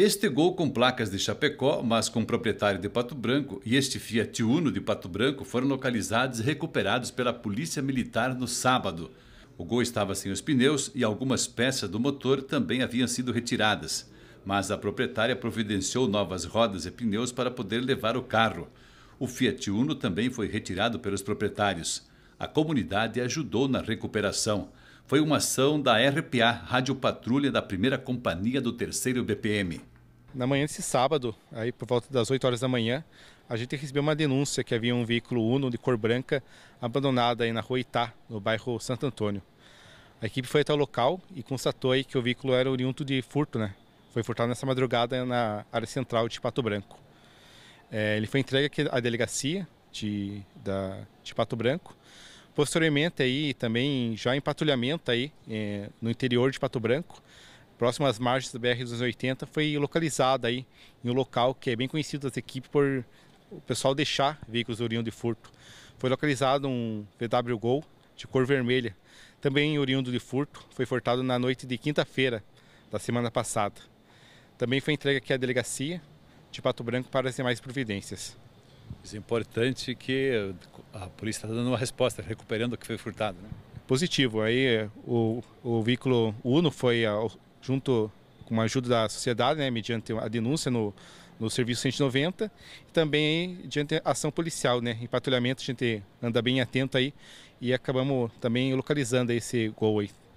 Este Gol com placas de Chapecó, mas com proprietário de Pato Branco, e este Fiat Uno de Pato Branco foram localizados e recuperados pela Polícia Militar no sábado. O Gol estava sem os pneus e algumas peças do motor também haviam sido retiradas, mas a proprietária providenciou novas rodas e pneus para poder levar o carro. O Fiat Uno também foi retirado pelos proprietários. A comunidade ajudou na recuperação foi uma ação da RPA, Rádio Patrulha da Primeira Companhia do Terceiro BPM. Na manhã desse sábado, aí por volta das 8 horas da manhã, a gente recebeu uma denúncia que havia um veículo Uno de cor branca abandonado aí na rua Itá, no bairro Santo Antônio. A equipe foi até o local e constatou aí que o veículo era oriundo de furto, né? Foi furtado nessa madrugada na área central de Pato Branco. É, ele foi entregue à delegacia de, da, de Pato Branco Posteriormente aí também já em patrulhamento aí é, no interior de Pato Branco, próximo às margens do BR 280, foi localizado aí em um local que é bem conhecido das equipes por o pessoal deixar veículos oriundos de furto. Foi localizado um VW Gol de cor vermelha, também oriundo de furto, foi furtado na noite de quinta-feira da semana passada. Também foi entregue aqui à delegacia de Pato Branco para as demais providências é importante que a polícia está dando uma resposta, recuperando o que foi furtado. Né? Positivo. Aí o, o veículo Uno foi ah, junto com a ajuda da sociedade, né, mediante a denúncia no, no serviço 190, e também diante a ação policial, né, em patrulhamento a gente anda bem atento aí e acabamos também localizando esse gol aí.